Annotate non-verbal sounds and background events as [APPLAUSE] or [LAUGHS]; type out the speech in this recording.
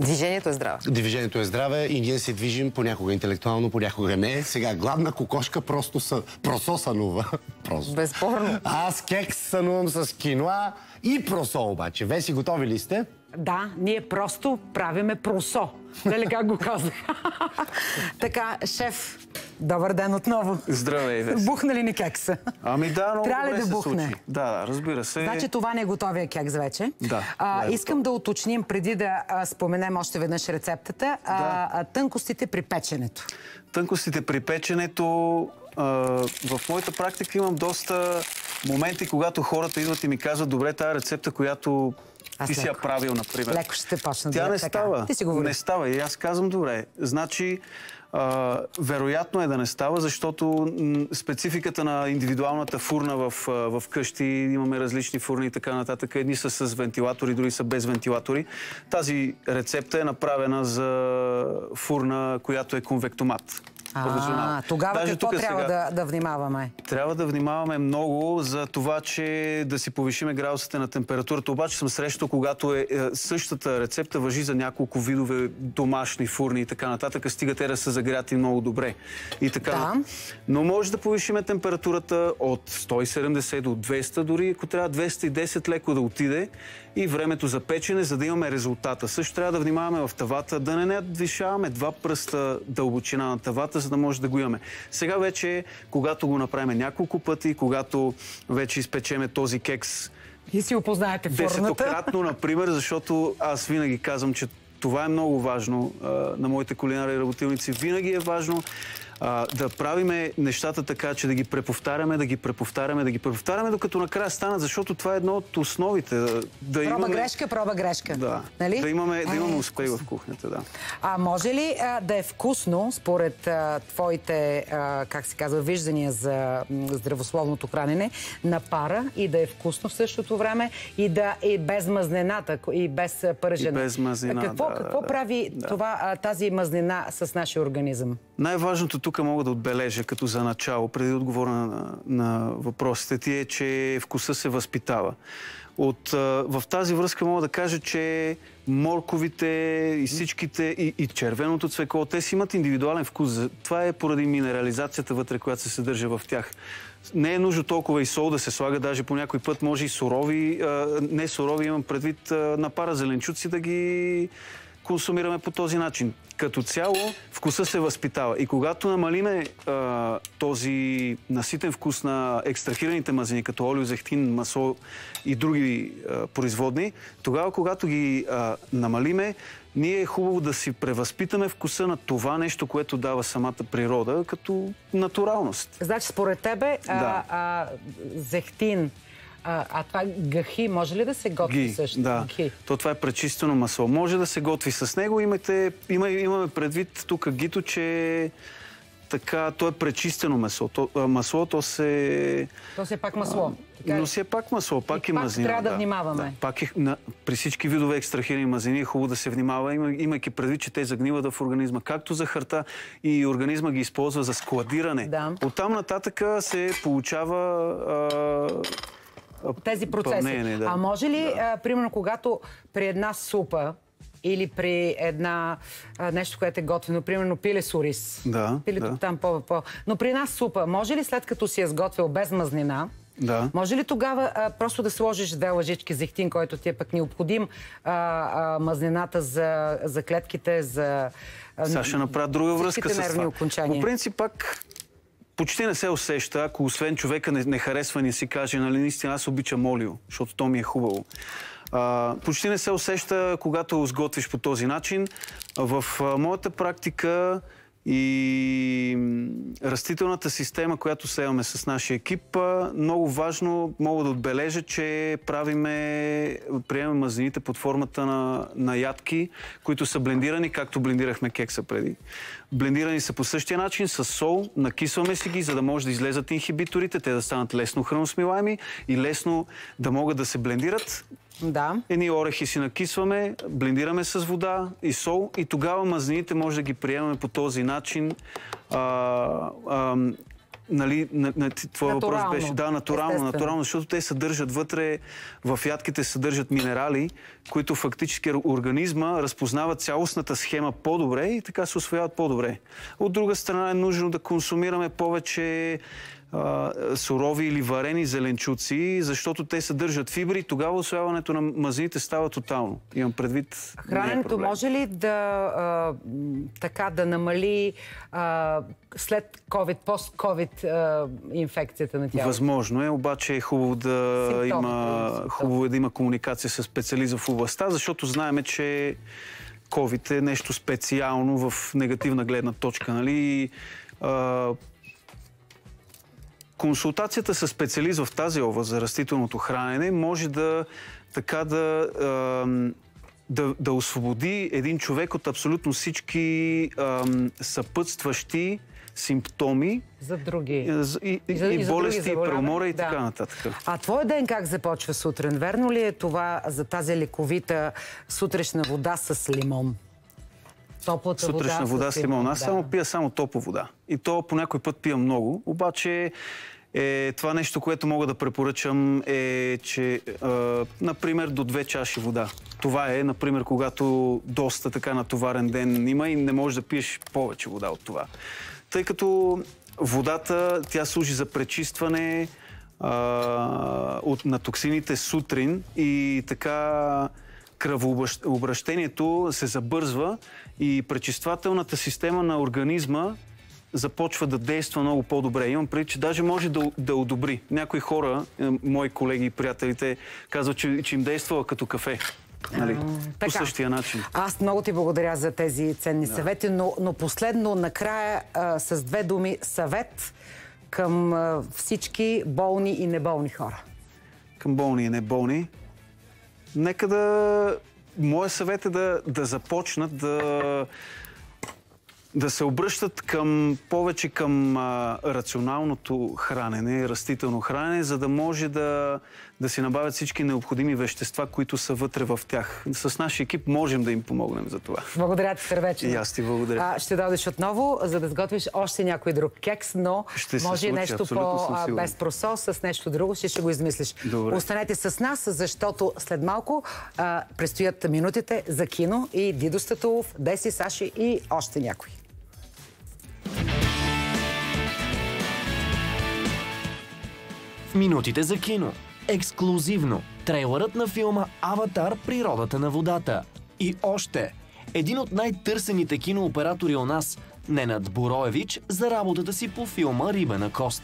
Движението е здраве. Движението е здраве и ние се движим понякога интелектуално, понякога не. Сега гладна кокошка просто са, просо санува. [LAUGHS] Просто. Безспорно. Аз кекс санувам с киноа и просо обаче. Веси, готови ли сте? Да, ние просто правиме просо. Нали как го казах? така, шеф, Добър ден отново. Здравей, Веси. Бухна ли ни кекса? Ами да, много Трябва ли да се бухне? Случи. Да, разбира се. Значи това не е готовия кекс вече. Да. А, е искам готов. да уточним, преди да а, споменем още веднъж рецептата, да. а, тънкостите при печенето. Тънкостите при печенето... А, в моята практика имам доста моменти, когато хората идват и ми казват, добре, тази рецепта, която ти си я правил, например. Леко ще почна Тя да не така. става. Ти си говори. Не става. И аз казвам, добре, значи а, вероятно е да не става, защото спецификата на индивидуалната фурна в, в къщи, имаме различни фурни и така нататък. Едни са с вентилатори, други са без вентилатори. Тази рецепта е направена за фурна, която е конвектомат. А, Тогава Даже какво трябва сега, да, да внимаваме? Трябва да внимаваме много за това, че да си повишиме градусите на температурата. Обаче съм срещал, когато е, е същата рецепта въжи за няколко видове домашни фурни и така нататък, стига те да са загряти много добре. И така. Да. Но може да повишиме температурата от 170 до 200, дори ако трябва 210 леко да отиде и времето за печене, за да имаме резултата. Също трябва да внимаваме в тавата, да не надвишаваме два пръста дълбочина на тавата, за да може да го имаме. Сега вече, когато го направим няколко пъти, когато вече изпечеме този кекс, и си опознаете фурната. Десетократно, [LAUGHS] например, защото аз винаги казвам, че това е много важно а, на моите кулинари работилници. Винаги е важно а, да правиме нещата така, че да ги преповтаряме, да ги преповтаряме, да ги преповтаряме, докато накрая стана, защото това е едно от основите. Да, да проба имаме... грешка, проба грешка. Да, нали? да имаме, да имаме успех в кухнята. Да. А може ли а, да е вкусно, според а, твоите, а, как се казва, виждания за здравословното хранене, на пара и да е вкусно в същото време и да е без мазнената и без пържена. И без мазнина, какво да, какво прави да. Това, а, тази мазнена с нашия организъм? Най-важното тук тук мога да отбележа като за начало, преди да отговоря на, на въпросите ти, е, че вкуса се възпитава. От, в тази връзка мога да кажа, че морковите и всичките, и, и червеното цвекло, те си имат индивидуален вкус. Това е поради минерализацията вътре, която се съдържа в тях. Не е нужно толкова и сол да се слага, даже по някой път може и сурови, не сурови, имам предвид на пара зеленчуци да ги консумираме по този начин. Като цяло вкуса се възпитава. И когато намалиме а, този наситен вкус на екстрахираните мазнини, като олио, зехтин, масло и други а, производни, тогава когато ги а, намалиме, ние е хубаво да си превъзпитаме вкуса на това нещо, което дава самата природа като натуралност. Значи, според тебе, да. а, а, зехтин, а, това гахи може ли да се готви също? Да. То това е пречистено масло. Може да се готви с него. имаме предвид тук гито, че така, то е пречистено масло. масло, то се... То се е пак масло. Е. но си е пак масло, пак и е пак трябва да, внимаваме. пак е, при всички видове екстрахирани мазнини е хубаво да се внимава, имайки предвид, че те загниват в организма. Както за харта, и организма ги използва за складиране. Оттам нататъка се получава тези процеси. не, да. А може ли, да. а, примерно, когато при една супа или при една а, нещо, което е готвено, примерно пиле с ориз, да, пиле да. там по-по, но при една супа, може ли след като си е сготвил без мазнина, да. Може ли тогава а, просто да сложиш две лъжички зехтин, който ти е пък необходим, а, а, мазнината за, за клетките, за... Сега ще направя друга връзка с това. Окончания. По принцип пак почти не се усеща, ако освен човека не, не харесва, не си каже, нали, наистина аз обичам олио, защото то ми е хубаво. А, почти не се усеща, когато сготвиш по този начин. В а, моята практика и растителната система, която сеяме с нашия екип, много важно мога да отбележа, че правиме, приемаме мазнините под формата на, на ядки, които са блендирани, както блендирахме кекса преди. Блендирани са по същия начин, с сол, накисваме си ги, за да може да излезат инхибиторите, те да станат лесно храносмилаеми и лесно да могат да се блендират да. Едни орехи си накисваме, блендираме с вода и сол и тогава мазнините може да ги приемаме по този начин. А, а, нали, на, на, твой натурално. въпрос беше... Да, натурално, Естествено. натурално, защото те съдържат вътре, в ядките съдържат минерали, които фактически организма разпознава цялостната схема по-добре и така се освояват по-добре. От друга страна е нужно да консумираме повече а, сурови или варени зеленчуци, защото те съдържат фибри, тогава освояването на мазините става тотално. Имам предвид. Е Храненето е може ли да, а, така, да намали а, след COVID, пост-COVID инфекцията на тялото? Възможно е, обаче е хубаво да, Симптомите има, хубаво е да има комуникация с специализа в областта, защото знаеме, че COVID е нещо специално в негативна гледна точка. Нали? Консултацията с специалист в тази област за растителното хранене може да така да, да, да освободи един човек от абсолютно всички съпътстващи симптоми. За други. И, и, за, и, и болести, и промора и да. така нататък. А твой ден как започва сутрин? Верно ли е това за тази лековита сутрешна вода с лимон? Топлата Сутречна вода, вода с лимон. Аз само пия само топла вода. И то по някой път пия много, обаче е, това нещо, което мога да препоръчам е, че е, например до две чаши вода. Това е, например, когато доста така натоварен ден има и не можеш да пиеш повече вода от това. Тъй като водата, тя служи за пречистване е, от, на токсините сутрин и така кръвообращението се забързва и пречиствателната система на организма започва да действа много по-добре. Имам преди, че даже може да, да одобри. Някои хора, е, мои колеги и приятелите, казват, че, че им действа като кафе. Нали? Така. По същия начин. Аз много ти благодаря за тези ценни да. съвети, но, но последно, накрая, а, с две думи, съвет към а, всички болни и неболни хора. Към болни и неболни нека да... Моя съвет е да, да започнат да да се обръщат към, повече към а, рационалното хранене, растително хранене, за да може да, да си набавят всички необходими вещества, които са вътре в тях. С нашия екип можем да им помогнем за това. Благодаря ти сърдечно. И аз ти благодаря. А, ще дойдеш отново, за да сготвиш още някой друг кекс, но ще може случи, нещо по, без просо, с нещо друго, ще, ще го измислиш. Добре. Останете с нас, защото след малко а, предстоят минутите за кино и Дидо Статулов, Деси Саши и още някой. Минутите за кино. Ексклюзивно. Трейлърът на филма Аватар Природата на водата. И още. Един от най-търсените кинооператори у нас, Ненад Бороевич, за работата си по филма Рибена кост.